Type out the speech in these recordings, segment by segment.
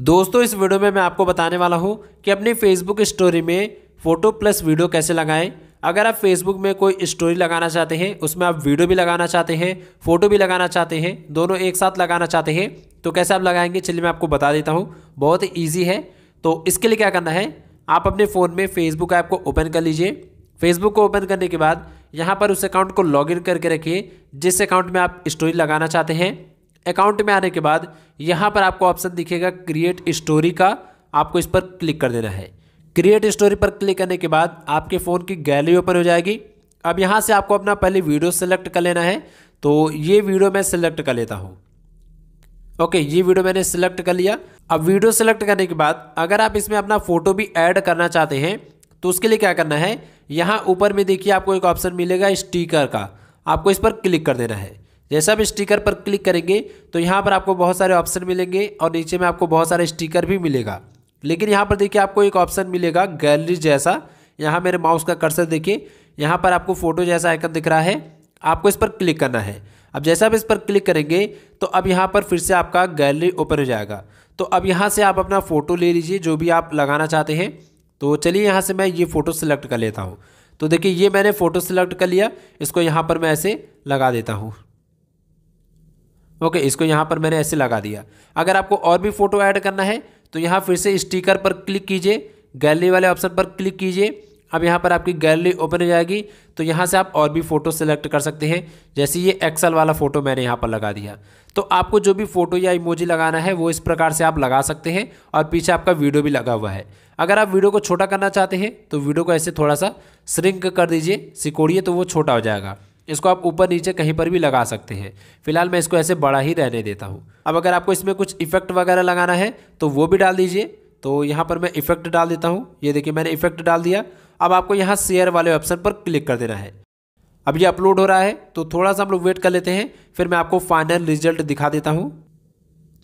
दोस्तों इस वीडियो में मैं आपको बताने वाला हूँ कि अपनी फेसबुक स्टोरी में फ़ोटो प्लस वीडियो कैसे लगाएं अगर आप फेसबुक में कोई स्टोरी लगाना चाहते हैं उसमें आप वीडियो भी लगाना चाहते हैं फ़ोटो भी लगाना चाहते हैं दोनों एक साथ लगाना चाहते हैं तो कैसे आप लगाएंगे चलिए मैं आपको बता देता हूँ बहुत ईजी है तो इसके लिए क्या करना है आप अपने फ़ोन में फेसबुक ऐप को ओपन कर लीजिए फेसबुक को ओपन करने के बाद यहाँ पर उस अकाउंट को लॉगिन करके रखिए जिस अकाउंट में आप स्टोरी लगाना चाहते हैं अकाउंट में आने के बाद यहाँ पर आपको ऑप्शन दिखेगा क्रिएट स्टोरी का आपको इस पर क्लिक कर देना है क्रिएट स्टोरी पर क्लिक करने के बाद आपके फ़ोन की गैलरी ओपन हो जाएगी अब यहाँ से आपको अपना पहले वीडियो सेलेक्ट कर लेना है तो ये वीडियो मैं सिलेक्ट कर लेता हूँ ओके ये वीडियो मैंने सिलेक्ट कर लिया अब वीडियो सेलेक्ट करने के बाद अगर आप इसमें अपना फ़ोटो भी ऐड करना चाहते हैं तो उसके लिए क्या करना है यहाँ ऊपर में देखिए आपको एक ऑप्शन मिलेगा स्टीकर का आपको इस पर क्लिक कर देना है जैसा आप स्टिकर पर क्लिक करेंगे तो यहाँ पर आपको बहुत सारे ऑप्शन मिलेंगे और नीचे में आपको बहुत सारे स्टिकर भी मिलेगा लेकिन यहाँ पर देखिए आपको एक ऑप्शन मिलेगा गैलरी जैसा यहाँ मेरे माउस का कर्सर देखिए यहाँ पर आपको फोटो जैसा आइकन दिख रहा है आपको इस पर क्लिक करना है अब जैसा आप इस पर क्लिक करेंगे तो अब यहाँ पर फिर से आपका गैलरी ओपन हो जाएगा तो अब यहाँ से आप अपना फ़ोटो ले लीजिए जो भी आप लगाना चाहते हैं तो चलिए यहाँ से मैं ये फ़ोटो सिलेक्ट कर लेता हूँ तो देखिए ये मैंने फ़ोटो सिलेक्ट कर लिया इसको यहाँ पर मैं ऐसे लगा देता हूँ ओके इसको यहाँ पर मैंने ऐसे लगा दिया अगर आपको और भी फ़ोटो ऐड करना है तो यहाँ फिर से स्टिकर पर क्लिक कीजिए गैलरी वाले ऑप्शन पर क्लिक कीजिए अब यहाँ पर आपकी गैलरी ओपन हो जाएगी तो यहाँ से आप और भी फ़ोटो सेलेक्ट कर सकते हैं जैसे ये एक्सल वाला फ़ोटो मैंने यहाँ पर लगा दिया तो आपको जो भी फ़ोटो या इमोजी लगाना है वो इस प्रकार से आप लगा सकते हैं और पीछे आपका वीडियो भी लगा हुआ है अगर आप वीडियो को छोटा करना चाहते हैं तो वीडियो को ऐसे थोड़ा सा श्रिंक कर दीजिए सिकोड़िए तो वो छोटा हो जाएगा इसको आप ऊपर नीचे कहीं पर भी लगा सकते हैं फिलहाल मैं इसको ऐसे बड़ा ही रहने देता हूँ अब अगर आपको इसमें कुछ इफेक्ट वगैरह लगाना है तो वो भी डाल दीजिए तो यहाँ पर मैं इफेक्ट डाल देता हूँ ये देखिए मैंने इफेक्ट डाल दिया अब आपको यहाँ शेयर वाले ऑप्शन पर क्लिक कर देना है अब ये अपलोड हो रहा है तो थोड़ा सा हम लोग वेट कर लेते हैं फिर मैं आपको फाइनल रिजल्ट दिखा देता हूँ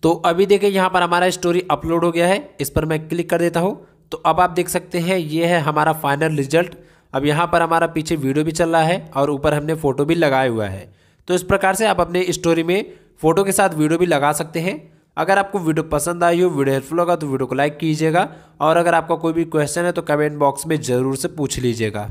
तो अभी देखिए यहाँ पर हमारा स्टोरी अपलोड हो गया है इस पर मैं क्लिक कर देता हूँ तो अब आप देख सकते हैं ये है हमारा फाइनल रिजल्ट अब यहाँ पर हमारा पीछे वीडियो भी चल रहा है और ऊपर हमने फ़ोटो भी लगाया हुआ है तो इस प्रकार से आप अपने स्टोरी में फ़ोटो के साथ वीडियो भी लगा सकते हैं अगर आपको वीडियो पसंद आई हो वीडियो हेल्पफुल होगा तो वीडियो को लाइक कीजिएगा और अगर आपका कोई भी क्वेश्चन है तो कमेंट बॉक्स में ज़रूर से पूछ लीजिएगा